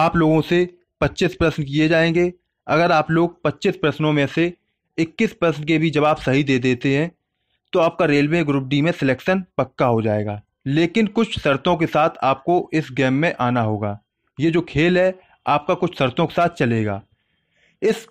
आप लोगों से 25 प्रश्न किए जाएंगे अगर आप लोग 25 प्रश्नों में से 21 प्रश्न के भी जवाब सही दे देते हैं तो आपका रेलवे ग्रुप डी में सिलेक्शन पक्का हो जाएगा लेकिन कुछ शर्तों के साथ आपको इस गेम में आना होगा ये जो खेल है आपका कुछ शर्तों के साथ चलेगा इस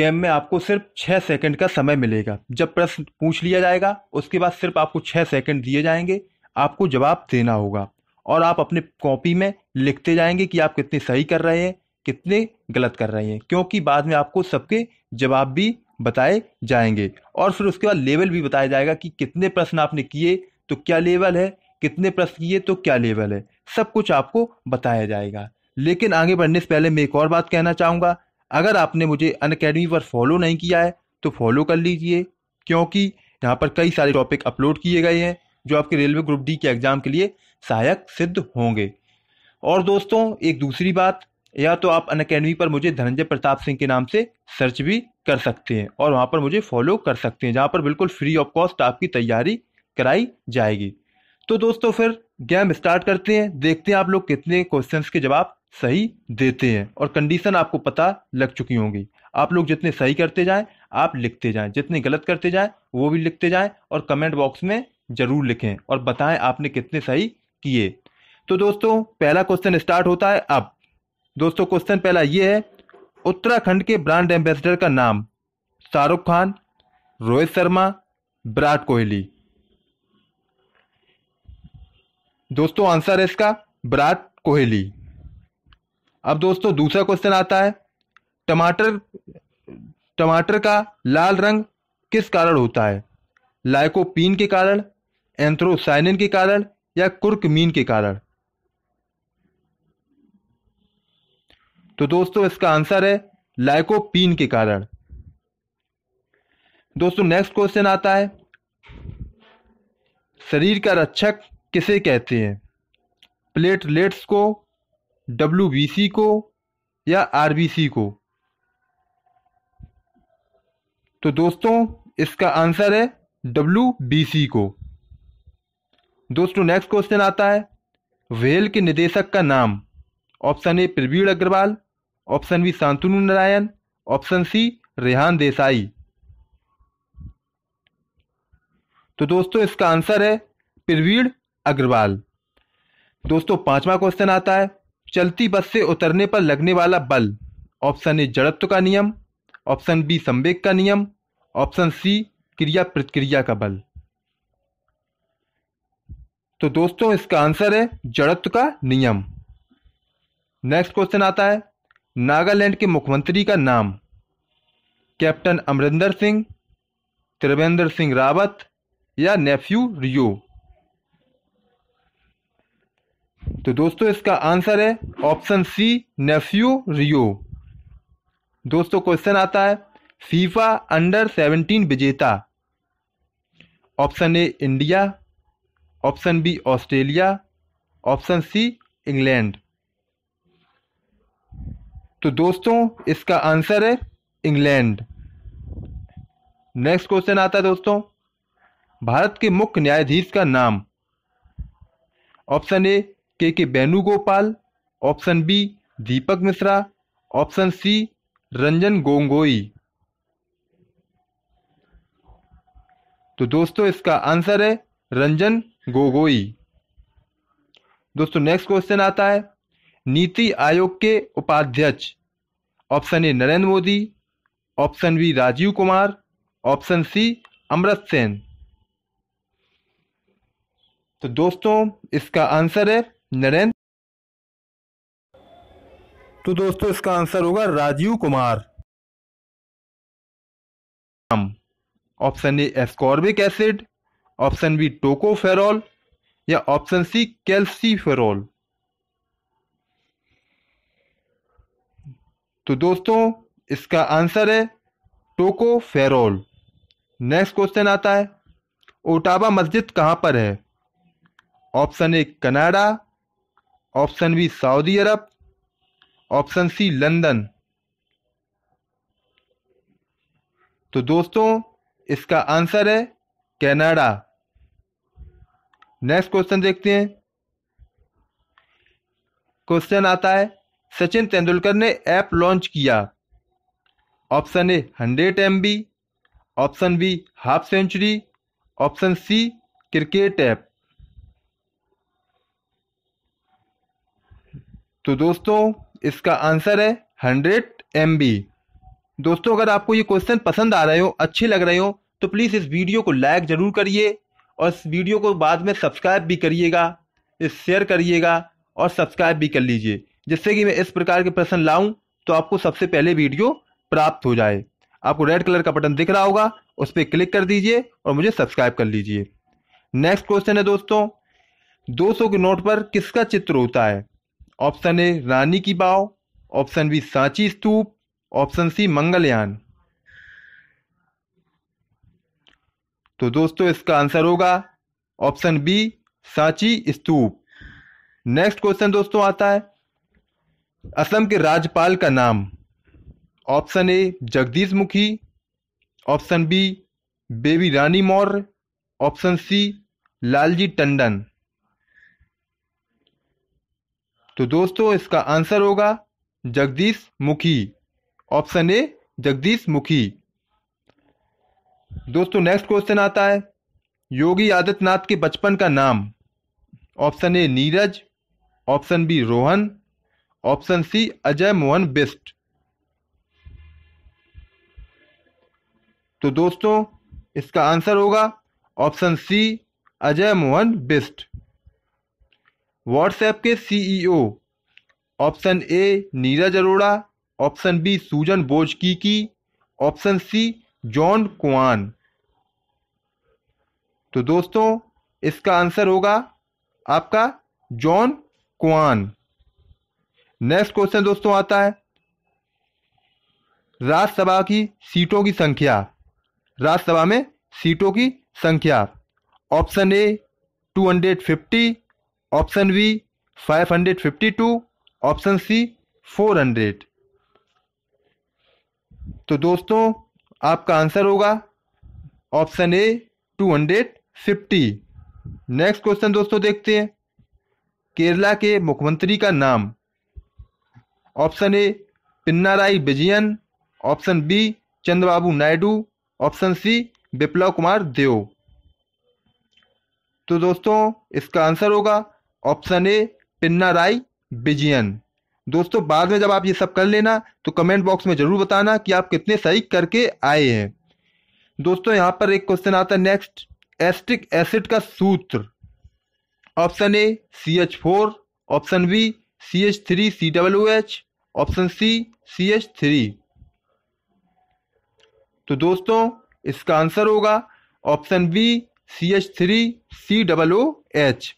गेम में आपको सिर्फ छः सेकंड का समय मिलेगा जब प्रश्न पूछ लिया जाएगा उसके बाद सिर्फ आपको छः सेकंड दिए जाएंगे आपको जवाब देना होगा और आप अपने कॉपी में लिखते जाएंगे कि आप कितने सही कर रहे हैं कितने गलत कर रहे हैं क्योंकि बाद में आपको सबके जवाब भी बताए जाएंगे और फिर उसके बाद लेवल भी बताया जाएगा कि कितने प्रश्न आपने किए तो क्या लेवल है कितने प्रश्न किए तो क्या लेवल है सब कुछ आपको बताया जाएगा लेकिन आगे बढ़ने से पहले मैं एक और बात कहना चाहूँगा अगर आपने मुझे अन अकेडमी पर फॉलो नहीं किया है तो फॉलो कर लीजिए क्योंकि यहाँ पर कई सारे टॉपिक अपलोड किए गए हैं जो आपके रेलवे ग्रुप डी के एग्ज़ाम के लिए सहायक सिद्ध होंगे और दोस्तों एक दूसरी बात या तो आप अन अकेडमी पर मुझे धनंजय प्रताप सिंह के नाम से सर्च भी कर सकते हैं और वहाँ पर मुझे फॉलो कर सकते हैं जहाँ पर बिल्कुल फ्री ऑफ कॉस्ट आपकी तैयारी कराई जाएगी तो दोस्तों फिर गेम स्टार्ट करते हैं देखते हैं आप लोग कितने क्वेश्चंस के जवाब सही देते हैं और कंडीशन आपको पता लग चुकी होंगी आप लोग जितने सही करते जाएं आप लिखते जाएं जितने गलत करते जाएं वो भी लिखते जाएं और कमेंट बॉक्स में ज़रूर लिखें और बताएं आपने कितने सही किए तो दोस्तों पहला क्वेश्चन स्टार्ट होता है अब दोस्तों क्वेश्चन पहला ये है उत्तराखंड के ब्रांड एम्बेसडर का नाम शाहरुख खान रोहित शर्मा विराट कोहली दोस्तों आंसर है इसका विराट कोहली अब दोस्तों दूसरा क्वेश्चन आता है टमाटर टमाटर का लाल रंग किस कारण होता है लाइकोपीन के कारण एंथ्रोसाइनिन के कारण या मीन के कारण तो दोस्तों इसका आंसर है लाइकोपीन के कारण दोस्तों नेक्स्ट क्वेश्चन आता है शरीर का रक्षक किसे कहते हैं प्लेटलेट्स को डब्ल्यू को या आरबीसी को तो दोस्तों इसका आंसर है डब्ल्यू को दोस्तों नेक्स्ट क्वेश्चन आता है वेल के निदेशक का नाम option A Praveen Agarwal option B Shantanu Narayan option C Rehan Desai तो दोस्तों इसका आंसर है प्रवीण अग्रवाल दोस्तों पांचवा क्वेश्चन आता है चलती बस से उतरने पर लगने वाला बल ऑप्शन ए जड़त्व का नियम ऑप्शन बी संवेग का नियम ऑप्शन सी क्रिया प्रतिक्रिया का बल तो दोस्तों इसका आंसर है जड़त्व का नियम नेक्स्ट क्वेश्चन आता है नागालैंड के मुख्यमंत्री का नाम कैप्टन अमरिंदर सिंह त्रिवेंद्र सिंह रावत या नेफ्यू रियो तो दोस्तों इसका आंसर है ऑप्शन सी नेफ्यू रियो दोस्तों क्वेश्चन आता है फीफा अंडर सेवनटीन विजेता option A India option B Australia option C England तो दोस्तों इसका आंसर है इंग्लैंड नेक्स्ट क्वेश्चन आता है दोस्तों भारत के मुख्य न्यायाधीश का नाम option A K K Venugopal option B Deepak Mishra option C Ranjan गोंगोई तो दोस्तों इसका आंसर है रंजन गोगोई दोस्तों नेक्स्ट क्वेश्चन आता है नीति आयोग के उपाध्यक्ष option A Narendra Modi option B Rajiv Kumar option C Amrit Sen तो दोस्तों इसका आंसर है नरेंद्र तो दोस्तों इसका आंसर होगा Rajiv Kumar option A ascorbic acid option B tocopherol या ऑप्शन सी कैल्सीफेरॉल तो दोस्तों इसका आंसर है टोकोफेरॉल नेक्स्ट क्वेश्चन आता है ओटावा मस्जिद कहां पर है option A Canada option B Saudi Arabia option C London तो दोस्तों इसका आंसर है कनाडा नेक्स्ट क्वेश्चन देखते हैं क्वेश्चन आता है सचिन तेंदुलकर ने ऐप लॉन्च किया option A hundred M B option B half century option C cricket app तो दोस्तों इसका आंसर है हंड्रेड एम दोस्तों अगर आपको ये क्वेश्चन पसंद आ रहे हो अच्छे लग रहे हो तो प्लीज़ इस वीडियो को लाइक ज़रूर करिए और इस वीडियो को बाद में सब्सक्राइब भी करिएगा शेयर करिएगा और सब्सक्राइब भी कर लीजिए जिससे कि मैं इस प्रकार के प्रश्न लाऊं तो आपको सबसे पहले वीडियो प्राप्त हो जाए आपको रेड कलर का बटन दिख रहा होगा उस पर क्लिक कर दीजिए और मुझे सब्सक्राइब कर लीजिए नेक्स्ट क्वेश्चन है दोस्तों 200 के नोट पर किसका चित्र होता है ऑप्शन ए Rani ki Vav option B Sanchi Stupa option C Mangalyaan तो दोस्तों इसका आंसर होगा option B Sanchi Stupa next question दोस्तों आता है असम के राज्यपाल का नाम option A Jagdish Mukhi option B Baby Rani Maurya option C Lalji Tandon तो दोस्तों इसका आंसर होगा जगदीश मुखी ऑप्शन ए जगदीश मुखी दोस्तों नेक्स्ट क्वेश्चन आता है योगी आदित्यनाथ के बचपन का नाम option A Neeraj option B Rohan option C Ajay Mohan Bisht तो दोस्तों इसका आंसर होगा option C Ajay Mohan Bisht WhatsApp के CEO option A Neeraj Arora option B Susan Bose की ऑप्शन सी जॉन कुआन तो दोस्तों इसका आंसर होगा आपका जॉन कुआन नेक्स्ट क्वेश्चन दोस्तों आता है राज्यसभा की सीटों की संख्या राज्यसभा में सीटों की संख्या option A 250 option B 552 option C 400 तो दोस्तों आपका आंसर होगा option A two hundred fifty next question दोस्तों देखते हैं केरला के मुख्यमंत्री का नाम option A Pinarayi Vijayan option B Chandrababu Naidu option C Biplab Kumar Deb तो दोस्तों इसका आंसर होगा ऑप्शन ए पिन्नाराई विजयन दोस्तों बाद में जब आप ये सब कर लेना तो कमेंट बॉक्स में ज़रूर बताना कि आप कितने सही करके आए हैं दोस्तों यहाँ पर एक क्वेश्चन आता है नेक्स्ट एस्टिक एसिड का सूत्र option A C H four option B C H three C W H option C C H three तो दोस्तों इसका आंसर होगा option B C H three C W H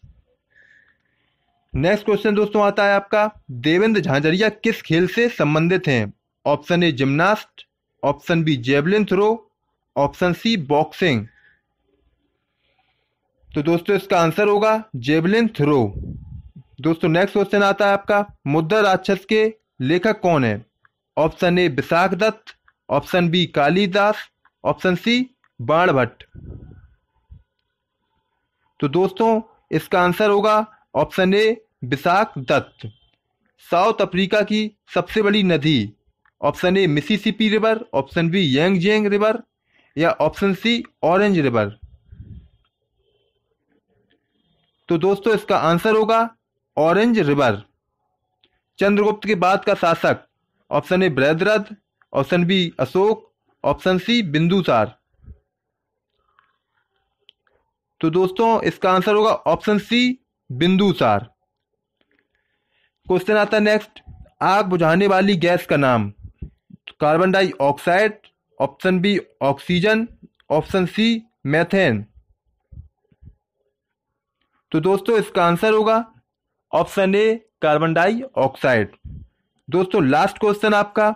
next question दोस्तों आता है आपका देवेंद्र झांझरिया किस खेल से संबंधित हैं option A gymnast option B javelin throw option C boxing तो दोस्तों इसका आंसर होगा जेवलिन थ्रो दोस्तों नेक्स्ट क्वेश्चन आता है आपका मुद्दा राक्षस के लेखक कौन है option A Vishakhadatta option B Kalidas option C Bana Bhatta तो दोस्तों इसका आंसर होगा option A Vishakhadatta South Africa की सबसे बड़ी नदी option A Mississippi river option B यंगजेंग रिवर या ऑप्शन सी ऑरेंज रिवर तो दोस्तों इसका आंसर होगा ऑरेंज रिवर चंद्रगुप्त के बाद का शासक option A Brihadratha option B Ashoka option C Bindusara तो दोस्तों इसका आंसर होगा ऑप्शन सी बिंदुसार क्वेश्चन आता नेक्स्ट आग बुझाने वाली गैस का नाम carbon dioxide option B oxygen option C methane तो दोस्तों इसका आंसर होगा ऑप्शन ए कार्बन डाइऑक्साइड दोस्तों लास्ट क्वेश्चन आपका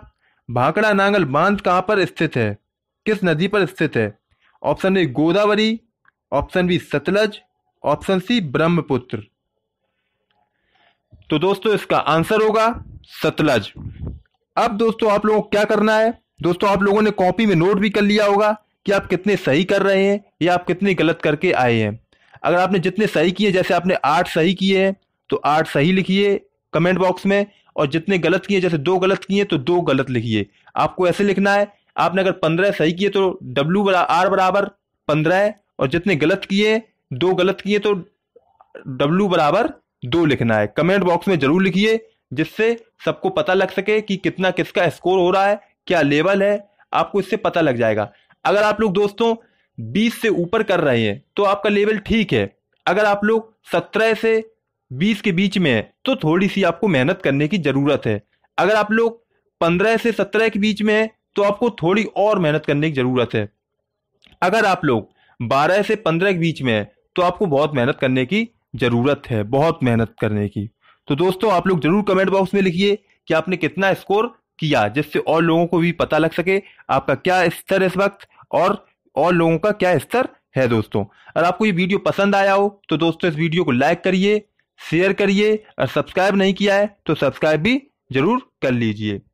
भाकड़ा नांगल बांध कहां पर स्थित है किस नदी पर स्थित है option A Godavari option B Sutlej option C Brahmaputra तो दोस्तों इसका आंसर होगा सतलज अब दोस्तों आप लोगों को क्या करना है दोस्तों आप लोगों ने कॉपी में नोट भी कर लिया होगा कि आप कितने सही कर रहे हैं या आप कितने गलत करके आए हैं अगर आपने जितने सही किए जैसे आपने आठ सही किए हैं तो आठ सही लिखिए कमेंट बॉक्स में और जितने गलत किए जैसे दो गलत किए तो दो गलत लिखिए आपको ऐसे लिखना है आपने अगर पंद्रह सही किए तो डब्ल्यू आर बराबर पंद्रह और जितने गलत किए दो गलत किए तो डब्लू बराबर दो लिखना है कमेंट बॉक्स में जरूर लिखिए जिससे सबको पता लग सके कि कितना किसका स्कोर हो रहा है क्या लेवल है आपको इससे पता लग जाएगा अगर आप लोग दोस्तों 20 से ऊपर कर रहे हैं तो आपका लेवल ठीक है अगर आप लोग 17 से 20 के बीच में है तो थोड़ी सी आपको मेहनत करने की ज़रूरत है अगर आप लोग 15 से 17 के बीच में है तो आपको थोड़ी और मेहनत करने की ज़रूरत है अगर आप लोग 12 से 15 के बीच में है तो आपको बहुत मेहनत करने की ज़रूरत है बहुत मेहनत करने की तो दोस्तों आप लोग ज़रूर कमेंट बॉक्स में लिखिए कि आपने कितना स्कोर किया जिससे और लोगों को भी पता लग सके आपका क्या स्तर इस वक्त और और लोगों का क्या स्तर है दोस्तों अगर आपको ये वीडियो पसंद आया हो तो दोस्तों इस वीडियो को लाइक करिए शेयर करिए और सब्सक्राइब नहीं किया है तो सब्सक्राइब भी ज़रूर कर लीजिए